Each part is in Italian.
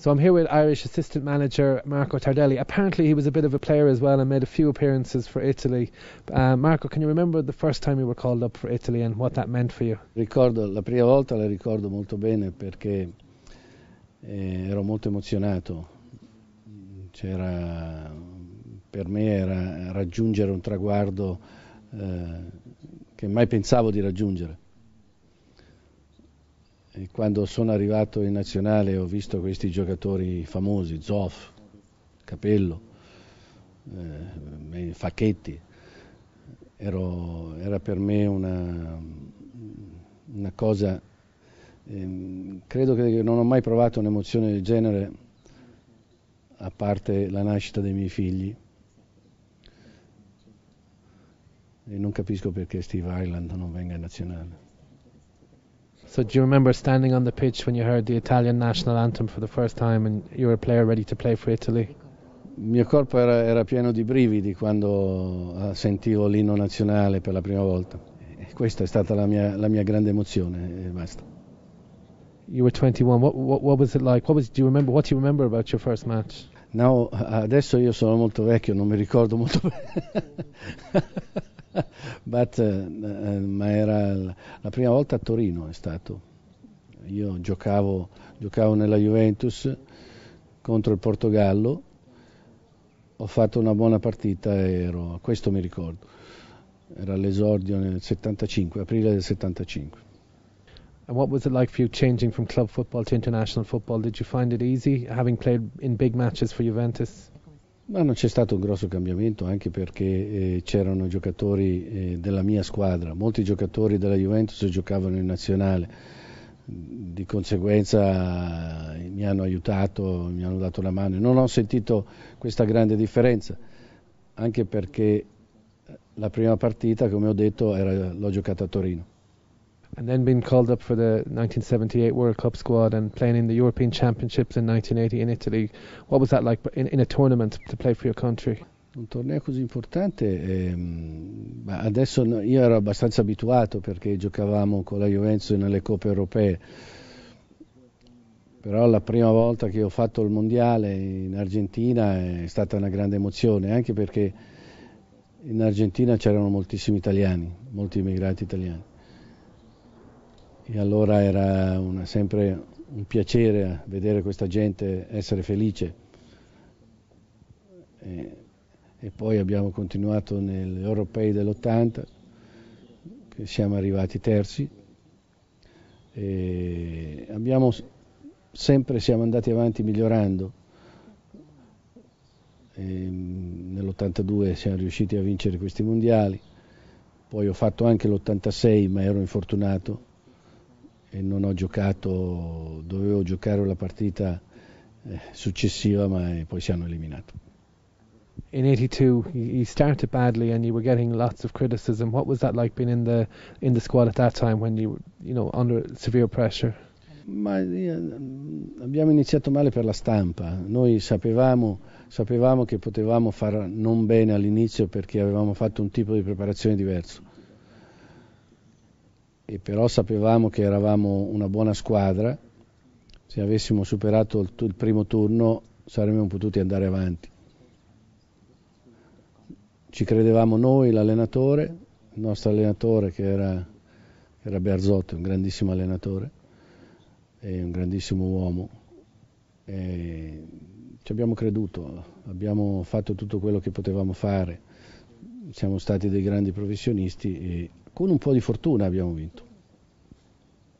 So I'm here with Irish assistant manager Marco Tardelli. Apparently, he was a bit of a player as well and made a few appearances for Italy. Uh, Marco, can you remember the first time you were called up for Italy and what that meant for you? Ricordo la prima volta, la ricordo molto bene perché eh, ero molto emozionato. C'era, per me era raggiungere un traguardo eh, che mai pensavo di raggiungere. Eh, quando sono arrivato in nazionale ho visto questi giocatori famosi, Zoff, Capello, eh, Facchetti, Ero, era per me una, una cosa, eh, credo che non ho mai provato un'emozione del genere a parte la nascita dei miei figli. E non capisco perché Steve Island non venga in nazionale. So do you remember standing on the pitch when you heard the Italian national anthem for the first time and you were a player ready to play for Italy? Il mio corpo era, era pieno di brividi quando eh, sentivo l'inno nazionale per la prima volta. E questa è stata la mia, la mia grande emozione e basta. You were 21. What, what, what was it like? What was, do you remember? What do you remember about your first match? No, adesso io sono molto vecchio, non mi ricordo molto bene. But, eh, eh, ma era la prima volta a Torino è stato. Io giocavo, giocavo nella Juventus contro il Portogallo, ho fatto una buona partita e ero, questo mi ricordo, era l'esordio nel 75, aprile del 75. And what was it like for you changing from club football to international football? Did you find it easy having played in big matches for Juventus? Ma non c'è stato un grosso cambiamento anche perché eh, c'erano giocatori eh, della mia squadra, molti giocatori della Juventus giocavano in nazionale, di conseguenza eh, mi hanno aiutato, mi hanno dato la mano. Non ho sentito questa grande differenza, anche perché eh, la prima partita, come ho detto, era, l'ho giocata a Torino and then being called up for the 1978 World Cup squad and playing in the European Championships in 1980 in Italy. What was that like in, in a tournament to play for your country? un torneo così importante, ehm, adesso no, io ero abbastanza abituato perché giocavamo con la Juventus nelle coppe europee, però la prima volta che ho fatto il mondiale in Argentina è stata una grande emozione, anche perché in Argentina c'erano moltissimi italiani, molti immigrati italiani e allora era una, sempre un piacere vedere questa gente essere felice. E, e poi abbiamo continuato negli europei dell'80, che siamo arrivati terzi, e abbiamo sempre siamo andati avanti migliorando. Nell'82 siamo riusciti a vincere questi mondiali, poi ho fatto anche l'86 ma ero infortunato e non ho giocato, dovevo giocare la partita eh, successiva ma eh, poi hanno eliminato. In 82 you started badly and you were getting lots of criticism. What was that like being in the in the squad at that time when you you know, under severe pressure? Ma eh, abbiamo iniziato male per la stampa. Noi sapevamo, sapevamo che potevamo fare non bene all'inizio perché avevamo fatto un tipo di preparazione diverso e però sapevamo che eravamo una buona squadra, se avessimo superato il, il primo turno saremmo potuti andare avanti. Ci credevamo noi, l'allenatore, il nostro allenatore che era, era Berzotto, un grandissimo allenatore e un grandissimo uomo. E ci abbiamo creduto, abbiamo fatto tutto quello che potevamo fare, siamo stati dei grandi professionisti e con un po' di fortuna abbiamo vinto.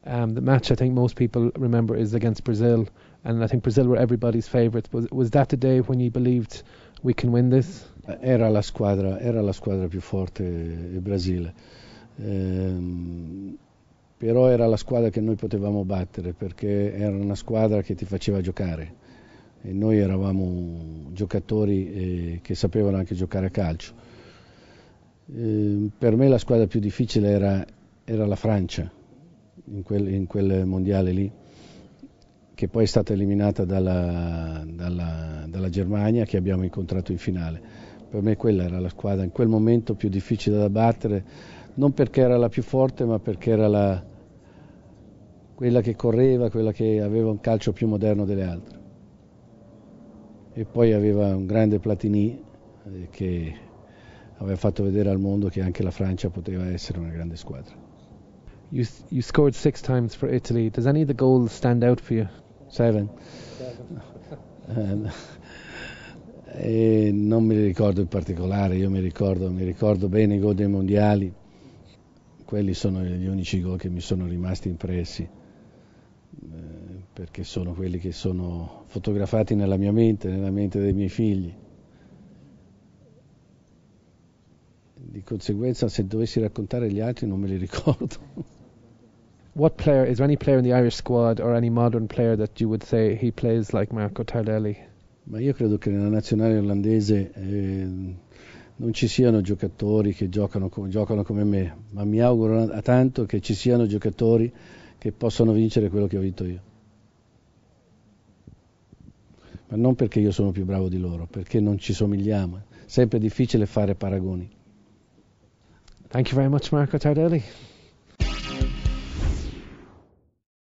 Um, the match I think most people remember is against Brazil, and I think Brazil were everybody's favourites. Was, was that the day when you believed we can win this? Eh, era la squadra, era la squadra più forte il eh, Brasile, ehm, però era la squadra che noi potevamo battere perché era una squadra che ti faceva giocare e noi eravamo giocatori eh, che sapevano anche giocare a calcio. Ehm, per me la squadra più difficile era, era la Francia in quel, in quel, mondiale lì, che poi è stata eliminata dalla, dalla, dalla Germania che abbiamo incontrato in finale. Per me quella era la squadra in quel momento più difficile da battere, non perché era la più forte, ma perché era la, quella che correva, quella che aveva un calcio più moderno delle altre. E poi aveva un grande Platini eh, che aveva fatto vedere al mondo che anche la Francia poteva essere una grande squadra. You, you scored six times for Italy. Does any of the goals stand out for you? Seven. Seven. Eh, e eh, non me li ricordo in particolare, io mi ricordo, mi ricordo bene i gol dei mondiali, quelli sono gli unici gol che mi sono rimasti impressi, eh, perché sono quelli che sono fotografati nella mia mente, nella mente dei miei figli. di conseguenza se dovessi raccontare gli altri non me li ricordo. What player is there any player in the Irish squad or any modern player that you would say he plays like Marco Tardelli? Ma io credo che nella nazionale irlandese eh, non ci siano giocatori che giocano, com- giocano come me, ma mi auguro a tanto che ci siano giocatori che possano vincere quello che ho vinto io. Ma non perché io sono più bravo di loro, perché non ci somigliamo. È eh. Sempre difficile fare paragoni. Thank you very much, Marco Tardelli.